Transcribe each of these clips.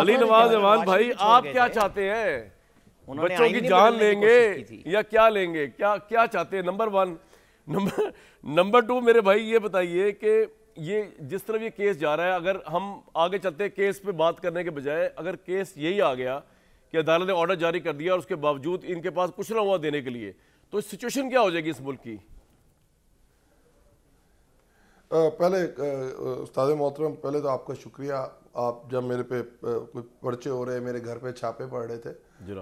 अली नवाज इमान भाई आप क्या चाहते हैं बच्चों की जान लेंगे या क्या लेंगे क्या क्या चाहते हैं number one number number two मेरे भाई ये बताइए कि ये जिस तरह ये केस जा रहा है अगर हम आगे चलते केस पे बात करने के बजाय अगर केस यही आ गया कि अदालत ने ऑर्डर जारी कर दिया और उसके बावजूद इनके पास कुछ ना हुआ देने के लिए तो सिचुएशन क्या हो जाएगी इस मुल्क की पहले उस्ताद मोहतरम पहले तो आपका शुक्रिया आप जब मेरे पे पर्चे हो रहे मेरे घर पे छापे पड़ रहे थे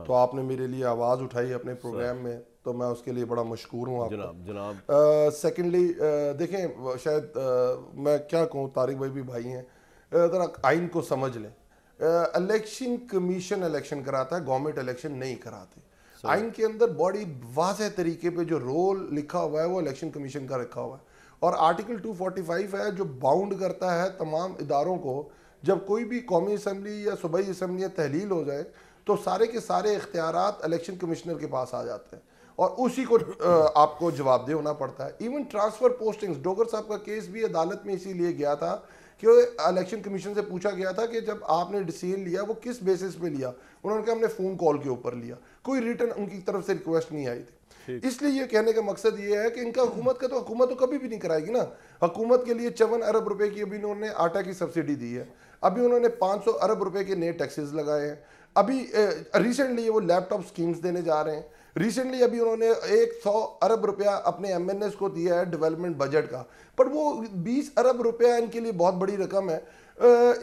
तो आपने मेरे लिए आवाज़ उठाई अपने प्रोग्राम में तो मैं उसके लिए बड़ा मशहूर हूँ सेकेंडली देखें शायद आ, मैं क्या कहूँ तारिक भाई भी भाई हैं ज़रा आइन को समझ लें इलेक्शन कमीशन इलेक्शन कराता है गवर्नमेंट इलेक्शन नहीं कराते आइन के अंदर बड़ी वाज तरीके पे जो रोल लिखा हुआ है वो इलेक्शन कमीशन का रखा हुआ है और आर्टिकल 245 है जो बाउंड करता है तमाम इदारों को जब कोई भी कौमी असम्बली या सूबाई असम्बली तहलील हो जाए तो सारे के सारे इख्तियार इलेक्शन कमिश्नर के पास आ जाते हैं और उसी को आपको जवाबदेह होना पड़ता है इवन ट्रांसफ़र पोस्टिंग्स डोगर साहब का केस भी अदालत में इसीलिए गया था क्यों इलेक्शन कमीशन से पूछा गया था कि जब आपने डिसीजन लिया वो किस बेसिस पे लिया उन्होंने कहा हमने फ़ोन कॉल के ऊपर लिया कोई रिटर्न उनकी तरफ से रिक्वेस्ट नहीं आई थी इसलिए ये कहने का मकसद ये है कि इनका हुकूमत का तो हुकूमत तो कभी भी नहीं कराएगी ना हुकूमत के लिए चौवन अरब रुपए की अभी उन्होंने आटा की सब्सिडी दी है अभी उन्होंने 500 अरब रुपए के नए टैक्सेस लगाए हैं अभी रिसेंटली वो लैपटॉप स्कीम्स देने जा रहे हैं रिसेंटली अभी उन्होंने एक सौ अरब रुपया अपने एम को दिया है डेवलपमेंट बजट का पर वो बीस अरब रुपया इनके लिए बहुत बड़ी रकम है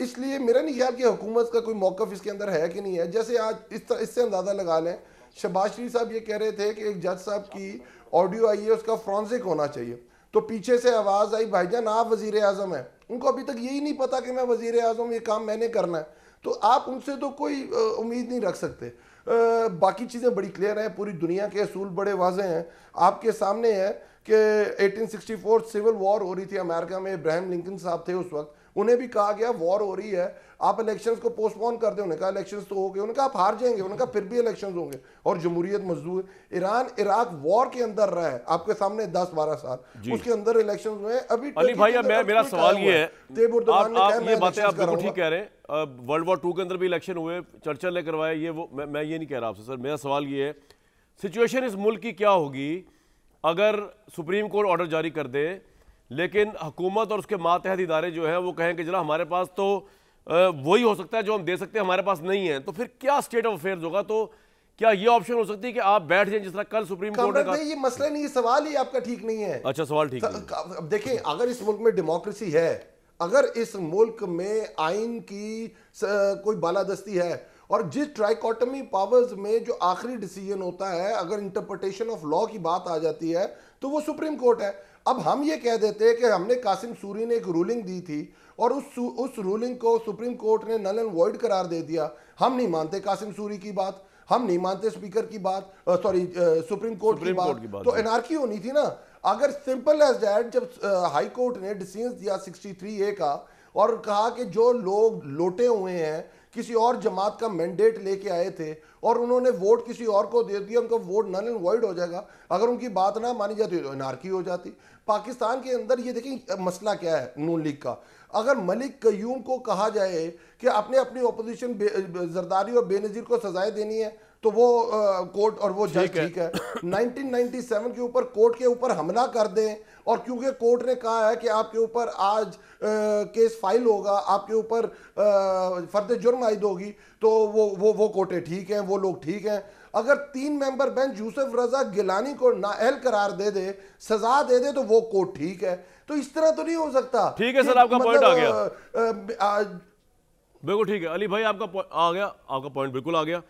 इसलिए मेरा नहीं ख्याल कि हुकूमत का कोई मौक़ इसके अंदर है कि नहीं है जैसे आज इस तरह इससे अंदाज़ा लगा लें शबाज शरीफ साहब ये कह रहे थे कि एक जज साहब की ऑडियो आई है उसका फ्रॉन्सिक होना चाहिए तो पीछे से आवाज़ आई भाईजान आप वज़ी अजम हैं उनको अभी तक यही नहीं पता कि मैं वज़ी अजम ये काम मैंने करना है तो आप उनसे तो कोई उम्मीद नहीं रख सकते आ, बाकी चीज़ें बड़ी क्लियर हैं पूरी दुनिया के असूल बड़े वाजे हैं आपके सामने है कि 1864 सिविल वॉर हो रही थी अमेरिका में इब्राहिम लिंकन साहब थे उस वक्त उन्हें भी कहा गया वॉर हो रही है आप इलेक्शन को पोस्टपोन कर दें उन्हें कहा इलेक्शन तो हो गए उन्होंने कहा आप हार जाएंगे उन्होंने कहा फिर भी इलेक्शन होंगे और जमहूरियत मजदूर ईरान इराक वॉर के अंदर रहा है आपके सामने दस बारह साल उसके अंदर इलेक्शन हुए अभी अली भाई मैं मेरा सवाल ये है आप, ठीक कह रहे हैं वर्ल्ड वॉर टू के अंदर भी इलेक्शन हुए चर्चा ले करवाए ये वो मैं ये नहीं कह रहा आपसे सर मेरा सवाल ये है सिचुएशन इस मुल्क की क्या होगी अगर सुप्रीम कोर्ट ऑर्डर जारी कर दे लेकिन हुकूमत और उसके मातहत इदारे जो हैं वो कहें कि जरा हमारे पास तो वही हो सकता है जो हम दे सकते हैं हमारे पास नहीं है तो फिर क्या स्टेट ऑफ अफेयर होगा तो क्या ये ऑप्शन हो सकती है कि आप बैठ जाए जिस तरह कल सुप्रीम कोर्ट ने ये मसला नहीं ये सवाल ही आपका ठीक नहीं है अच्छा सवाल ठीक अब देखें अगर इस मुल्क में डेमोक्रेसी है अगर इस मुल्क में आइन की कोई बालादस्ती है और जिस ट्राइकोटमी पावर्स में जो आखिरी डिसीजन होता है अगर इंटरप्रटेशन ऑफ लॉ की बात आ जाती है तो वो सुप्रीम कोर्ट है अब हम ये कह देते कि हमने कासिम सूरी ने एक रूलिंग दी थी और उस उस रूलिंग को सुप्रीम कोर्ट ने नल एंड वॉइड करार दे दिया हम नहीं मानते कासिम सूरी की बात हम नहीं मानते स्पीकर की बात सॉरी सुप्रीम कोर्ट की बात, तो एनआर तो एनआरकी होनी थी ना अगर सिंपल एज डेट जब हाई कोर्ट ने डिसीजन दिया 63 ए का और कहा कि जो लोग लोटे हुए हैं किसी और जमात का मैंडेट लेके आए थे और उन्होंने वोट किसी और को दे दिया उनका वोट नल एंड वाइड हो जाएगा अगर उनकी बात ना मानी जाती तो एनार्की हो जाती पाकिस्तान के अंदर ये देखिए मसला क्या है नून लीग का अगर मलिक कयूम को कहा जाए कि आपने अपनी ओपोजिशन जरदारी और बेनजीर को सजाएं देनी है तो वो आ, कोर्ट और वो जज ठीक है सेवन के ऊपर कोर्ट के ऊपर हमला कर दें और क्योंकि कोर्ट ने कहा है कि आपके ऊपर आज आ, केस फाइल होगा आपके ऊपर फर्द जुर्म आयद होगी तो वो वो वो कोर्टें ठीक हैं वो लोग ठीक हैं अगर तीन मेंबर बेंच यूसुफ रजा गिलानी को नाअहल करार दे दे सजा दे दे तो वो कोर्ट ठीक है तो इस तरह तो नहीं हो सकता ठीक है सर आपका पॉइंट मतलब, आ गया बिल्कुल ठीक है अली भाई आपका आ गया आपका पॉइंट बिल्कुल आ गया